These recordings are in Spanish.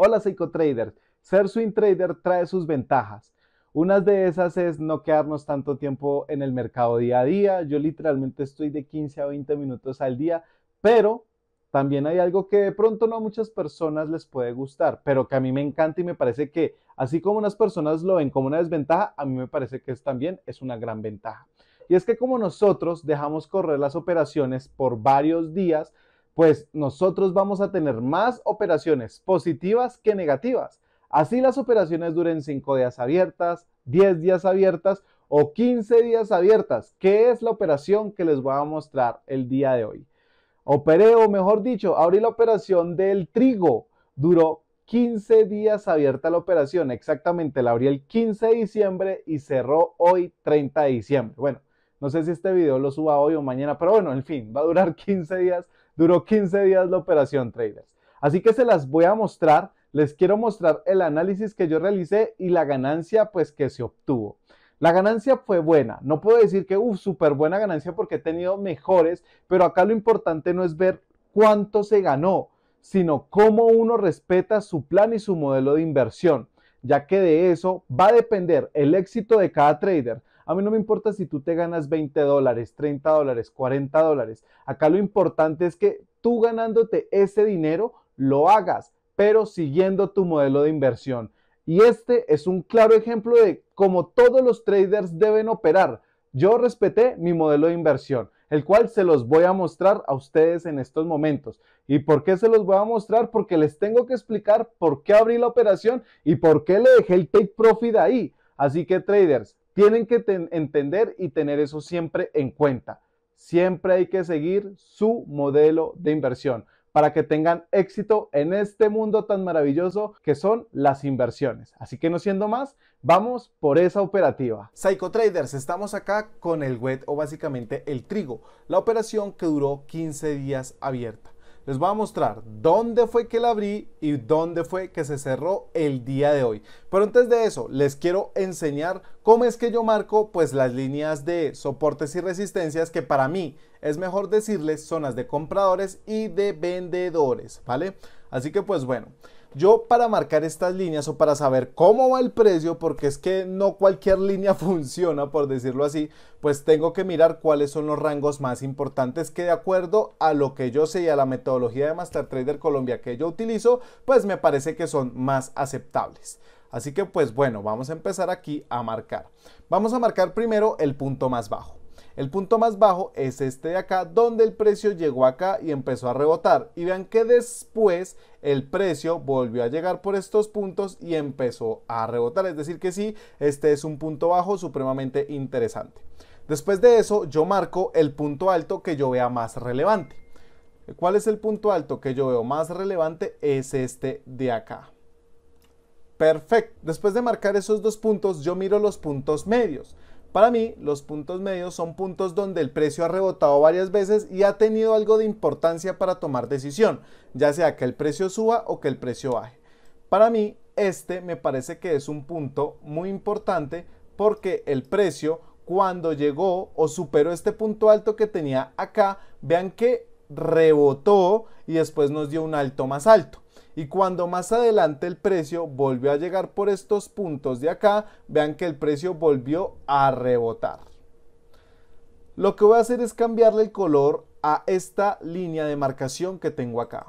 Hola psicotraders, ser swing trader trae sus ventajas. Una de esas es no quedarnos tanto tiempo en el mercado día a día. Yo literalmente estoy de 15 a 20 minutos al día, pero también hay algo que de pronto no a muchas personas les puede gustar, pero que a mí me encanta y me parece que así como unas personas lo ven como una desventaja, a mí me parece que es también es una gran ventaja. Y es que como nosotros dejamos correr las operaciones por varios días, pues nosotros vamos a tener más operaciones positivas que negativas. Así las operaciones duren 5 días abiertas, 10 días abiertas o 15 días abiertas, que es la operación que les voy a mostrar el día de hoy. Operé, o mejor dicho, abrí la operación del trigo. Duró 15 días abierta la operación, exactamente la abrí el 15 de diciembre y cerró hoy 30 de diciembre. Bueno, no sé si este video lo suba hoy o mañana, pero bueno, en fin, va a durar 15 días. Duró 15 días la operación, traders. Así que se las voy a mostrar. Les quiero mostrar el análisis que yo realicé y la ganancia pues que se obtuvo. La ganancia fue buena. No puedo decir que, uff, súper buena ganancia porque he tenido mejores, pero acá lo importante no es ver cuánto se ganó, sino cómo uno respeta su plan y su modelo de inversión, ya que de eso va a depender el éxito de cada trader. A mí no me importa si tú te ganas 20 dólares, 30 dólares, 40 dólares. Acá lo importante es que tú ganándote ese dinero lo hagas, pero siguiendo tu modelo de inversión. Y este es un claro ejemplo de cómo todos los traders deben operar. Yo respeté mi modelo de inversión, el cual se los voy a mostrar a ustedes en estos momentos. ¿Y por qué se los voy a mostrar? Porque les tengo que explicar por qué abrí la operación y por qué le dejé el take profit ahí. Así que traders, tienen que entender y tener eso siempre en cuenta. Siempre hay que seguir su modelo de inversión para que tengan éxito en este mundo tan maravilloso que son las inversiones. Así que no siendo más, vamos por esa operativa. Psychotraders, estamos acá con el wet o básicamente el trigo, la operación que duró 15 días abierta les voy a mostrar dónde fue que la abrí y dónde fue que se cerró el día de hoy. Pero antes de eso, les quiero enseñar cómo es que yo marco pues las líneas de soportes y resistencias que para mí es mejor decirles zonas de compradores y de vendedores, ¿vale? Así que pues bueno, yo para marcar estas líneas o para saber cómo va el precio, porque es que no cualquier línea funciona, por decirlo así, pues tengo que mirar cuáles son los rangos más importantes que de acuerdo a lo que yo sé y a la metodología de Master Trader Colombia que yo utilizo, pues me parece que son más aceptables. Así que pues bueno, vamos a empezar aquí a marcar. Vamos a marcar primero el punto más bajo. El punto más bajo es este de acá, donde el precio llegó acá y empezó a rebotar. Y vean que después el precio volvió a llegar por estos puntos y empezó a rebotar. Es decir que sí, este es un punto bajo supremamente interesante. Después de eso, yo marco el punto alto que yo vea más relevante. ¿Cuál es el punto alto que yo veo más relevante? Es este de acá. Perfecto. Después de marcar esos dos puntos, yo miro los puntos medios. Para mí, los puntos medios son puntos donde el precio ha rebotado varias veces y ha tenido algo de importancia para tomar decisión, ya sea que el precio suba o que el precio baje. Para mí, este me parece que es un punto muy importante porque el precio cuando llegó o superó este punto alto que tenía acá, vean que rebotó y después nos dio un alto más alto y cuando más adelante el precio volvió a llegar por estos puntos de acá, vean que el precio volvió a rebotar. Lo que voy a hacer es cambiarle el color a esta línea de marcación que tengo acá.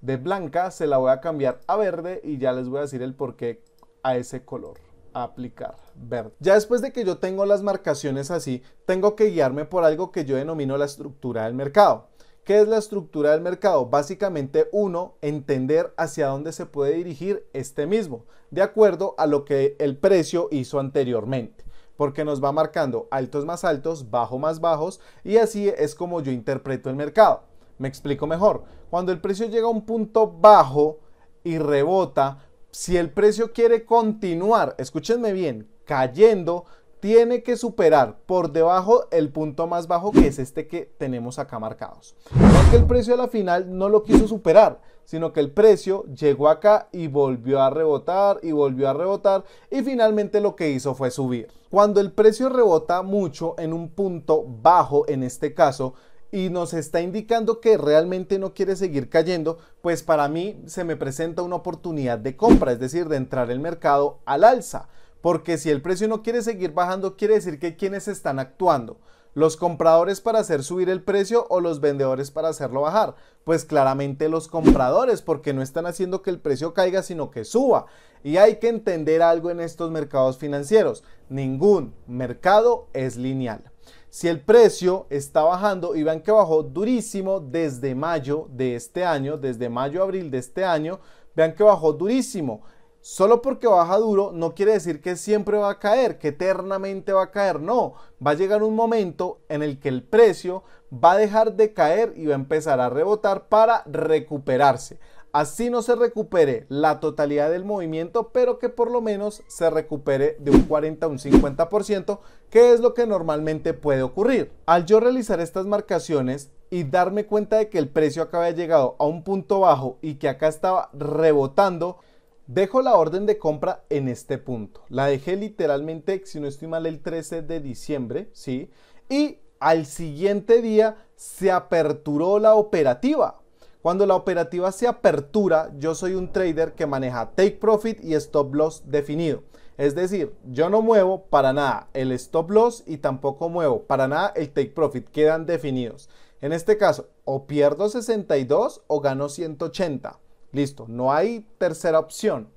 De blanca se la voy a cambiar a verde y ya les voy a decir el porqué a ese color. aplicar verde. Ya después de que yo tengo las marcaciones así, tengo que guiarme por algo que yo denomino la estructura del mercado. ¿Qué es la estructura del mercado? Básicamente, uno, entender hacia dónde se puede dirigir este mismo, de acuerdo a lo que el precio hizo anteriormente, porque nos va marcando altos más altos, bajo más bajos, y así es como yo interpreto el mercado. Me explico mejor. Cuando el precio llega a un punto bajo y rebota, si el precio quiere continuar, escúchenme bien, cayendo, tiene que superar por debajo el punto más bajo que es este que tenemos acá marcados. porque el precio a la final no lo quiso superar, sino que el precio llegó acá y volvió a rebotar y volvió a rebotar y finalmente lo que hizo fue subir. Cuando el precio rebota mucho en un punto bajo en este caso, y nos está indicando que realmente no quiere seguir cayendo, pues para mí se me presenta una oportunidad de compra, es decir, de entrar el mercado al alza porque si el precio no quiere seguir bajando, quiere decir que quienes están actuando. ¿Los compradores para hacer subir el precio o los vendedores para hacerlo bajar? Pues claramente los compradores, porque no están haciendo que el precio caiga, sino que suba. Y hay que entender algo en estos mercados financieros. Ningún mercado es lineal. Si el precio está bajando y vean que bajó durísimo desde mayo de este año, desde mayo-abril de este año, vean que bajó durísimo. Solo porque baja duro no quiere decir que siempre va a caer, que eternamente va a caer, no. Va a llegar un momento en el que el precio va a dejar de caer y va a empezar a rebotar para recuperarse. Así no se recupere la totalidad del movimiento, pero que por lo menos se recupere de un 40 a un 50%, que es lo que normalmente puede ocurrir. Al yo realizar estas marcaciones, y darme cuenta de que el precio acá había llegado a un punto bajo y que acá estaba rebotando, Dejo la orden de compra en este punto. La dejé literalmente, si no estoy mal, el 13 de diciembre, ¿sí? Y al siguiente día se aperturó la operativa. Cuando la operativa se apertura, yo soy un trader que maneja take profit y stop loss definido. Es decir, yo no muevo para nada el stop loss y tampoco muevo para nada el take profit. Quedan definidos. En este caso, o pierdo 62 o gano 180. Listo, no hay tercera opción.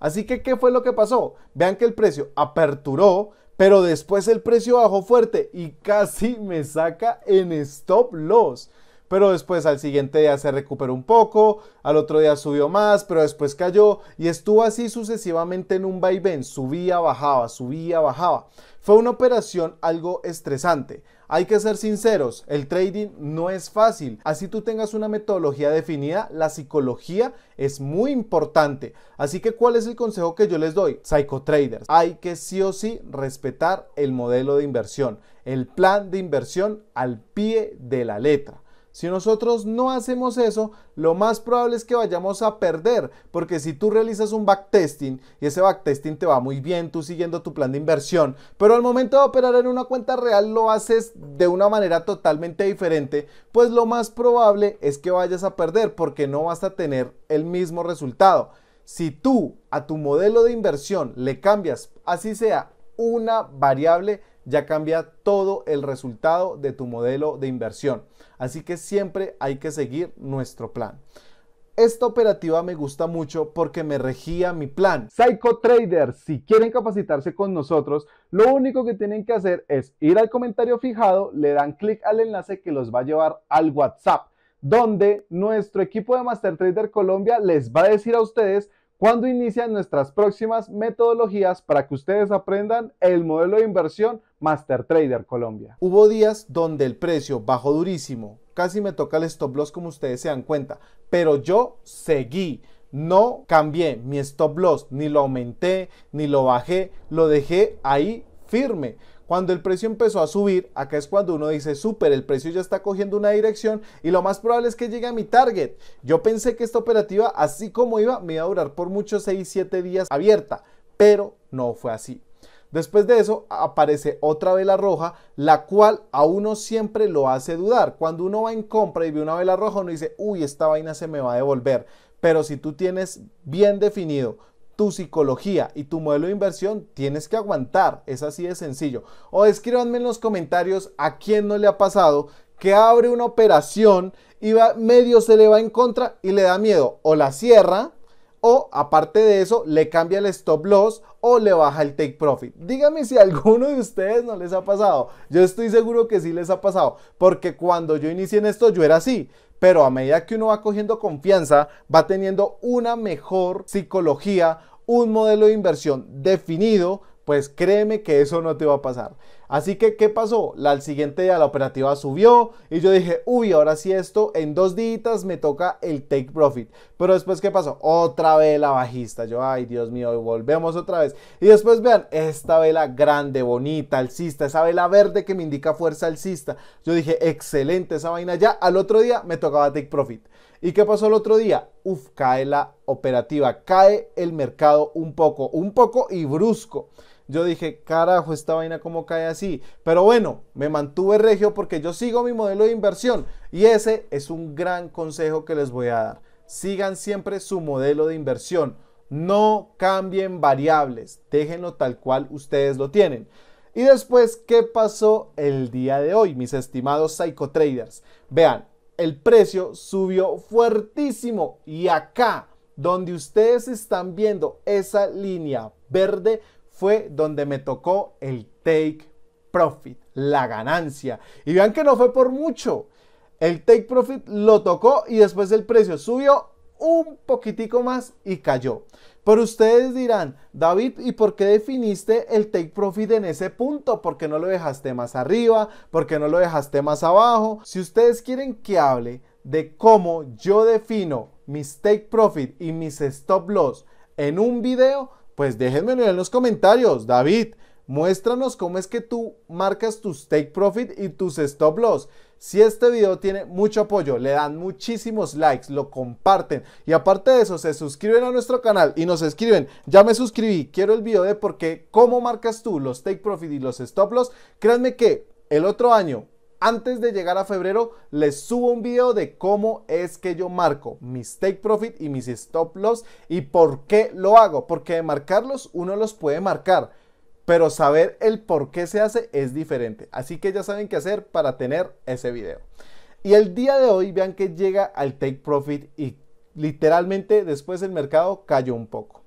Así que, ¿qué fue lo que pasó? Vean que el precio aperturó, pero después el precio bajó fuerte y casi me saca en stop loss pero después al siguiente día se recuperó un poco, al otro día subió más, pero después cayó y estuvo así sucesivamente en un vaivén, subía, bajaba, subía, bajaba. Fue una operación algo estresante. Hay que ser sinceros, el trading no es fácil. Así tú tengas una metodología definida, la psicología es muy importante. Así que, ¿cuál es el consejo que yo les doy? Psychotraders, hay que sí o sí respetar el modelo de inversión, el plan de inversión al pie de la letra. Si nosotros no hacemos eso, lo más probable es que vayamos a perder, porque si tú realizas un backtesting y ese backtesting te va muy bien, tú siguiendo tu plan de inversión, pero al momento de operar en una cuenta real lo haces de una manera totalmente diferente, pues lo más probable es que vayas a perder porque no vas a tener el mismo resultado. Si tú a tu modelo de inversión le cambias, así sea, una variable, ya cambia todo el resultado de tu modelo de inversión. Así que siempre hay que seguir nuestro plan. Esta operativa me gusta mucho porque me regía mi plan. Psycho Trader, si quieren capacitarse con nosotros, lo único que tienen que hacer es ir al comentario fijado, le dan clic al enlace que los va a llevar al WhatsApp, donde nuestro equipo de Master Trader Colombia les va a decir a ustedes cuando inician nuestras próximas metodologías para que ustedes aprendan el modelo de inversión Master Trader Colombia. Hubo días donde el precio bajó durísimo, casi me toca el stop loss como ustedes se dan cuenta, pero yo seguí. No cambié mi stop loss, ni lo aumenté, ni lo bajé, lo dejé ahí firme. Cuando el precio empezó a subir, acá es cuando uno dice, súper, el precio ya está cogiendo una dirección y lo más probable es que llegue a mi target. Yo pensé que esta operativa, así como iba, me iba a durar por muchos 6, 7 días abierta, pero no fue así. Después de eso aparece otra vela roja, la cual a uno siempre lo hace dudar. Cuando uno va en compra y ve una vela roja, uno dice, uy, esta vaina se me va a devolver. Pero si tú tienes bien definido tu psicología y tu modelo de inversión, tienes que aguantar. Es así de sencillo. O escríbanme en los comentarios a quién no le ha pasado que abre una operación y medio se le va en contra y le da miedo. O la cierra o aparte de eso le cambia el stop loss o le baja el take profit. Dígame si a alguno de ustedes no les ha pasado. Yo estoy seguro que sí les ha pasado, porque cuando yo inicié en esto yo era así. Pero a medida que uno va cogiendo confianza, va teniendo una mejor psicología, un modelo de inversión definido, pues créeme que eso no te va a pasar. Así que, ¿qué pasó? La, al siguiente día la operativa subió y yo dije, uy, ahora sí esto, en dos días me toca el take profit. Pero después, ¿qué pasó? Otra vela bajista. Yo, ay, Dios mío, volvemos otra vez. Y después, vean, esta vela grande, bonita, alcista, esa vela verde que me indica fuerza alcista. Yo dije, excelente esa vaina ya. Al otro día me tocaba take profit. ¿Y qué pasó el otro día? Uf, cae la operativa, cae el mercado un poco, un poco y brusco yo dije, carajo, esta vaina cómo cae así. Pero bueno, me mantuve regio porque yo sigo mi modelo de inversión. Y ese es un gran consejo que les voy a dar. Sigan siempre su modelo de inversión. No cambien variables. Déjenlo tal cual ustedes lo tienen. Y después, ¿qué pasó el día de hoy, mis estimados psicotraders? Vean, el precio subió fuertísimo y acá, donde ustedes están viendo esa línea verde, fue donde me tocó el take profit, la ganancia. Y vean que no fue por mucho. El take profit lo tocó y después el precio subió un poquitico más y cayó. Pero ustedes dirán, David, ¿y por qué definiste el take profit en ese punto? ¿Por qué no lo dejaste más arriba? ¿Por qué no lo dejaste más abajo? Si ustedes quieren que hable de cómo yo defino mis take profit y mis stop loss en un video, pues déjenmelo en los comentarios, David. Muéstranos cómo es que tú marcas tus take profit y tus stop loss. Si este video tiene mucho apoyo, le dan muchísimos likes, lo comparten y aparte de eso se suscriben a nuestro canal y nos escriben, ya me suscribí, quiero el video de por qué, cómo marcas tú los take profit y los stop loss, créanme que el otro año antes de llegar a febrero les subo un video de cómo es que yo marco mis take profit y mis stop loss y por qué lo hago, porque marcarlos uno los puede marcar, pero saber el por qué se hace es diferente. Así que ya saben qué hacer para tener ese video. Y el día de hoy vean que llega al take profit y literalmente después el mercado cayó un poco.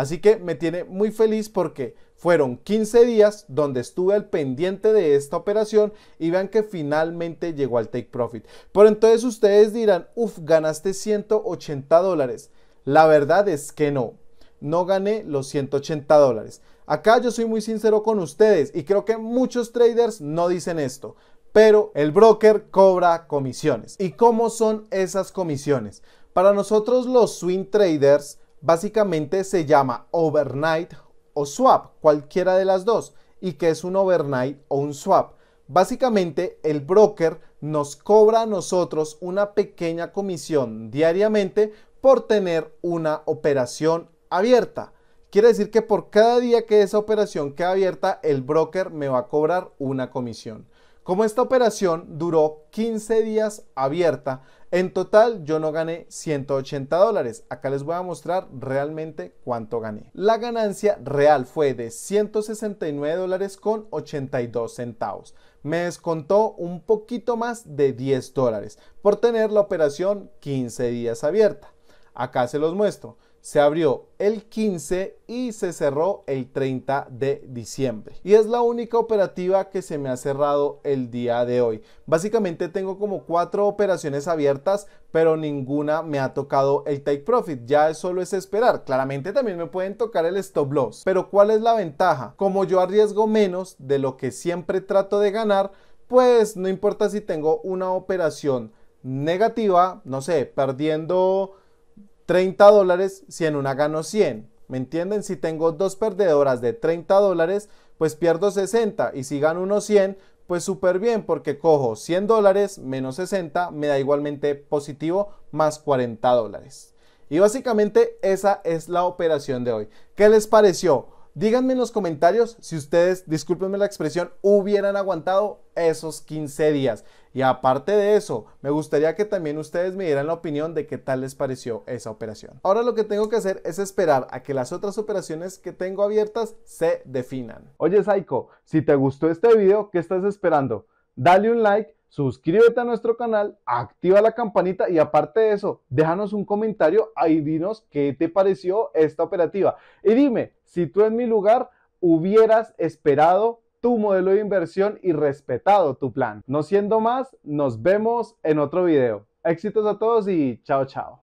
Así que me tiene muy feliz porque fueron 15 días donde estuve al pendiente de esta operación y vean que finalmente llegó al take profit. Por entonces ustedes dirán, uff, ganaste 180 dólares. La verdad es que no, no gané los 180 dólares. Acá yo soy muy sincero con ustedes y creo que muchos traders no dicen esto, pero el broker cobra comisiones. ¿Y cómo son esas comisiones? Para nosotros los swing traders, Básicamente se llama overnight o swap, cualquiera de las dos. ¿Y que es un overnight o un swap? Básicamente el broker nos cobra a nosotros una pequeña comisión diariamente por tener una operación abierta. Quiere decir que por cada día que esa operación queda abierta, el broker me va a cobrar una comisión. Como esta operación duró 15 días abierta, en total yo no gané 180 dólares. Acá les voy a mostrar realmente cuánto gané. La ganancia real fue de 169 dólares con 82 centavos. Me descontó un poquito más de 10 dólares por tener la operación 15 días abierta. Acá se los muestro se abrió el 15 y se cerró el 30 de diciembre. Y es la única operativa que se me ha cerrado el día de hoy. Básicamente tengo como cuatro operaciones abiertas, pero ninguna me ha tocado el take profit. Ya solo es esperar. Claramente también me pueden tocar el stop loss. Pero ¿cuál es la ventaja? Como yo arriesgo menos de lo que siempre trato de ganar, pues no importa si tengo una operación negativa, no sé, perdiendo 30 dólares, si en una gano 100. ¿Me entienden? Si tengo dos perdedoras de 30 dólares, pues pierdo 60. Y si gano unos 100, pues súper bien, porque cojo 100 dólares menos 60, me da igualmente positivo más 40 dólares. Y básicamente esa es la operación de hoy. ¿Qué les pareció? Díganme en los comentarios si ustedes, discúlpenme la expresión, hubieran aguantado esos 15 días. Y aparte de eso, me gustaría que también ustedes me dieran la opinión de qué tal les pareció esa operación. Ahora lo que tengo que hacer es esperar a que las otras operaciones que tengo abiertas se definan. Oye Saiko, si te gustó este video, ¿qué estás esperando? Dale un like suscríbete a nuestro canal, activa la campanita y aparte de eso, déjanos un comentario ahí dinos qué te pareció esta operativa. Y dime, si tú en mi lugar hubieras esperado tu modelo de inversión y respetado tu plan. No siendo más, nos vemos en otro video. Éxitos a todos y chao chao.